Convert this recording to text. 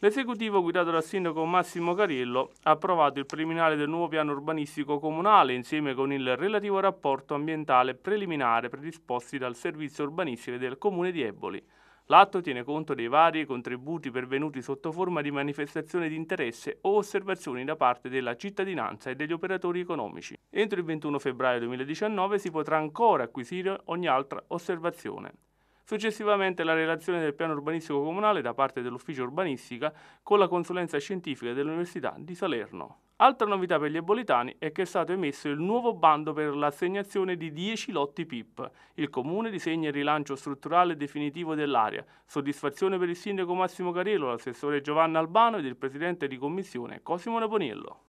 L'esecutivo guidato dal sindaco Massimo Cariello ha approvato il preliminare del nuovo piano urbanistico comunale insieme con il relativo rapporto ambientale preliminare predisposti dal servizio urbanistico del comune di Eboli. L'atto tiene conto dei vari contributi pervenuti sotto forma di manifestazione di interesse o osservazioni da parte della cittadinanza e degli operatori economici. Entro il 21 febbraio 2019 si potrà ancora acquisire ogni altra osservazione. Successivamente la relazione del piano urbanistico comunale da parte dell'ufficio urbanistica con la consulenza scientifica dell'Università di Salerno. Altra novità per gli ebolitani è che è stato emesso il nuovo bando per l'assegnazione di 10 lotti PIP. Il comune disegna il rilancio strutturale e definitivo dell'area. Soddisfazione per il sindaco Massimo Cariello, l'assessore Giovanna Albano ed il presidente di commissione Cosimo Naponiello.